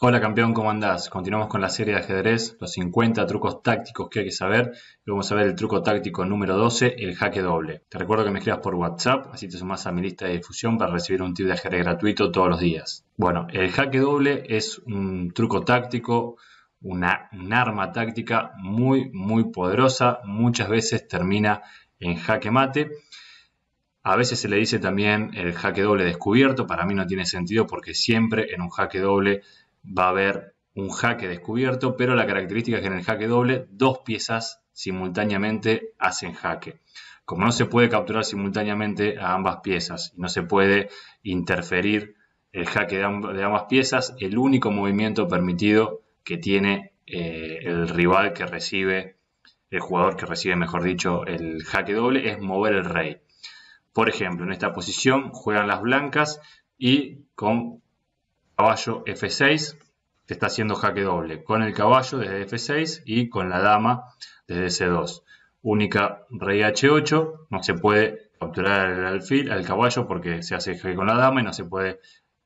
Hola campeón, ¿cómo andás? Continuamos con la serie de ajedrez, los 50 trucos tácticos que hay que saber. vamos a ver el truco táctico número 12, el jaque doble. Te recuerdo que me escribas por WhatsApp, así te sumás a mi lista de difusión para recibir un tip de ajedrez gratuito todos los días. Bueno, el jaque doble es un truco táctico, una, arma táctica muy, muy poderosa. Muchas veces termina en jaque mate. A veces se le dice también el jaque doble descubierto. Para mí no tiene sentido porque siempre en un jaque doble va a haber un jaque descubierto, pero la característica es que en el jaque doble dos piezas simultáneamente hacen jaque. Como no se puede capturar simultáneamente a ambas piezas y no se puede interferir el jaque de, ambas piezas, el único movimiento permitido que tiene eh, el rival que recibe, el jugador que recibe, mejor dicho, el jaque doble es mover el rey. Por ejemplo, en esta posición juegan las blancas y con caballo F6, está haciendo jaque doble, con el caballo desde F6 y con la dama desde C2. Única rey H8, no se puede capturar el alfil, al caballo porque se hace jaque con la dama y no se puede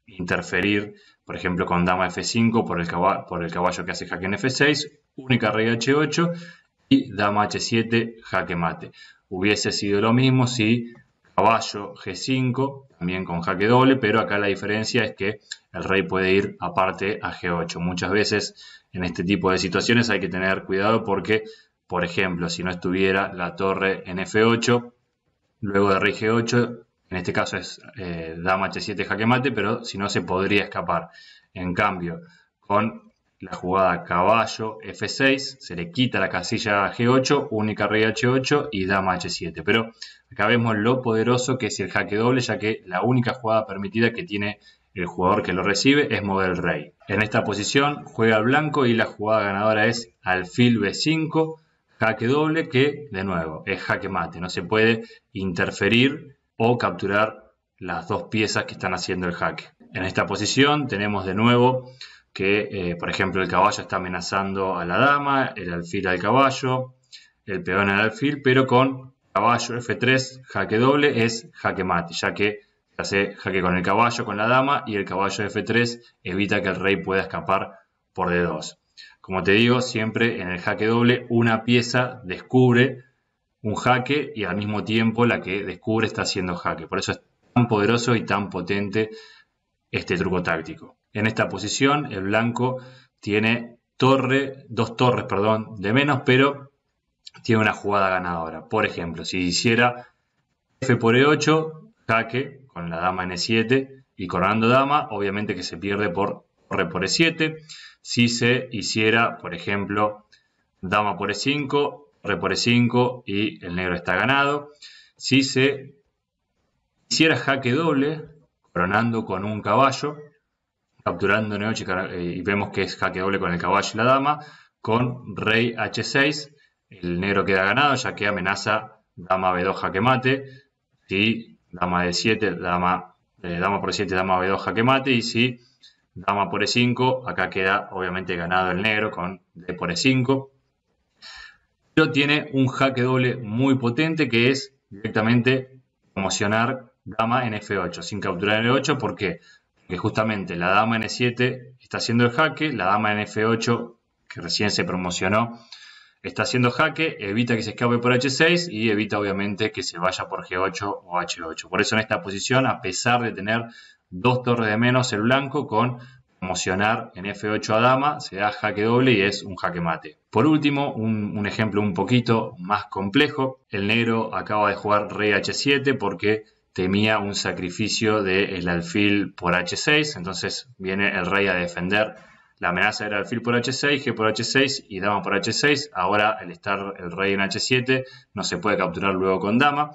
interferir, por ejemplo, con dama F5 por el, caballo, por el caballo que hace jaque en F6, única rey H8 y dama H7 jaque mate. Hubiese sido lo mismo si caballo G5, también con jaque doble, pero acá la diferencia es que el rey puede ir aparte a G8. Muchas veces en este tipo de situaciones hay que tener cuidado porque, por ejemplo, si no estuviera la torre en F8, luego de rey G8, en este caso es eh, dama H7 jaque mate, pero si no se podría escapar. En cambio, con la jugada caballo F6, se le quita la casilla G8, única rey H8 y dama H7. Pero acá vemos lo poderoso que es el jaque doble, ya que la única jugada permitida que tiene el jugador que lo recibe es mover el rey. En esta posición juega el blanco y la jugada ganadora es alfil B5, jaque doble que, de nuevo, es jaque mate. No se puede interferir o capturar las dos piezas que están haciendo el jaque. En esta posición tenemos de nuevo que, eh, por ejemplo, el caballo está amenazando a la dama, el alfil al caballo, el peón al alfil, pero con caballo F3, jaque doble, es jaque mate, ya que hace jaque con el caballo, con la dama, y el caballo F3 evita que el rey pueda escapar por D2. Como te digo, siempre en el jaque doble una pieza descubre un jaque y al mismo tiempo la que descubre está haciendo jaque. Por eso es tan poderoso y tan potente este truco táctico. En esta posición, el blanco tiene torre, dos torres, perdón, de menos, pero tiene una jugada ganadora. Por ejemplo, si hiciera F por E8, jaque con la dama en E7 y coronando dama, obviamente que se pierde por torre por E7. Si se hiciera, por ejemplo, dama por E5, re por E5 y el negro está ganado. Si se hiciera jaque doble, coronando con un caballo, capturando Neo eh, y vemos que es jaque doble con el caballo y la dama, con rey h6, el negro queda ganado ya que amenaza dama b2 jaque mate, si dama d7, dama, eh, dama por 7 dama b2 jaque mate y si dama por e5, acá queda obviamente ganado el negro con d por e5. Pero tiene un jaque doble muy potente que es directamente promocionar dama en f8 sin capturar el 8 ¿por qué? que justamente la dama en E7 está haciendo el jaque, la dama en F8, que recién se promocionó, está haciendo jaque, evita que se escape por H6 y evita obviamente que se vaya por G8 o H8. Por eso en esta posición, a pesar de tener dos torres de menos el blanco con promocionar en F8 a dama, se da jaque doble y es un jaque mate. Por último, un, ejemplo un poquito más complejo, el negro acaba de jugar rey H7 porque temía un sacrificio del alfil por h6, entonces viene el rey a defender la amenaza del alfil por h6, g por h6 y dama por h6, ahora el estar el rey en h7 no se puede capturar luego con dama,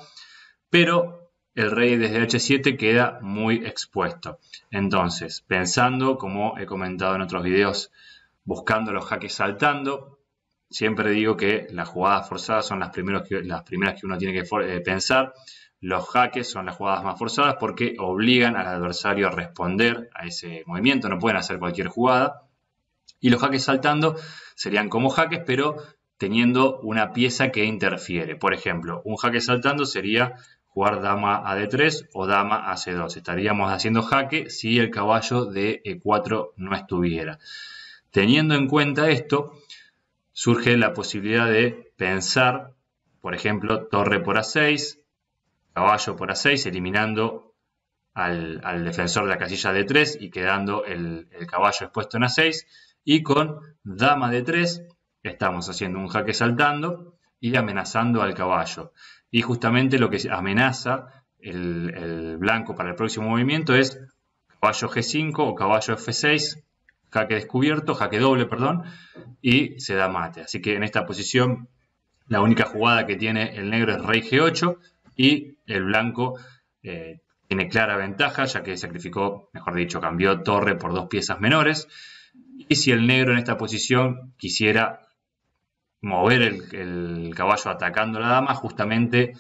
pero el rey desde h7 queda muy expuesto. Entonces, pensando, como he comentado en otros videos, buscando los jaques saltando, siempre digo que las jugadas forzadas son las, primeros las primeras que uno tiene que eh, pensar, los jaques son las jugadas más forzadas porque obligan al adversario a responder a ese movimiento, no pueden hacer cualquier jugada. Y los jaques saltando serían como jaques, pero teniendo una pieza que interfiere. Por ejemplo, un jaque saltando sería jugar dama a d3 o dama a c2. Estaríamos haciendo jaque si el caballo de e4 no estuviera. Teniendo en cuenta esto, surge la posibilidad de pensar, por ejemplo, torre por a6, caballo por A6, eliminando al, defensor de la casilla de 3 y quedando el, caballo expuesto en A6. Y con dama de 3 estamos haciendo un jaque saltando y amenazando al caballo. Y justamente lo que amenaza el, el blanco para el próximo movimiento es caballo G5 o caballo F6, jaque descubierto, jaque doble, perdón, y se da mate. Así que en esta posición la única jugada que tiene el negro es rey G8 y el blanco eh, tiene clara ventaja, ya que sacrificó, mejor dicho, cambió torre por dos piezas menores. Y si el negro en esta posición quisiera mover el, caballo atacando a la dama, justamente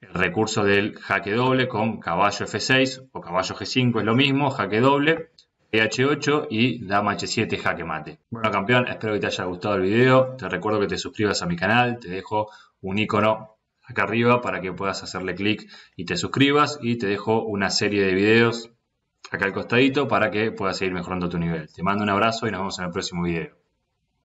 el recurso del jaque doble con caballo F6 o caballo G5 es lo mismo, jaque doble, ph 8 y dama H7 jaque mate. Bueno campeón, espero que te haya gustado el video, te recuerdo que te suscribas a mi canal, te dejo un icono acá arriba para que puedas hacerle clic y te suscribas y te dejo una serie de videos acá al costadito para que puedas seguir mejorando tu nivel. Te mando un abrazo y nos vemos en el próximo video.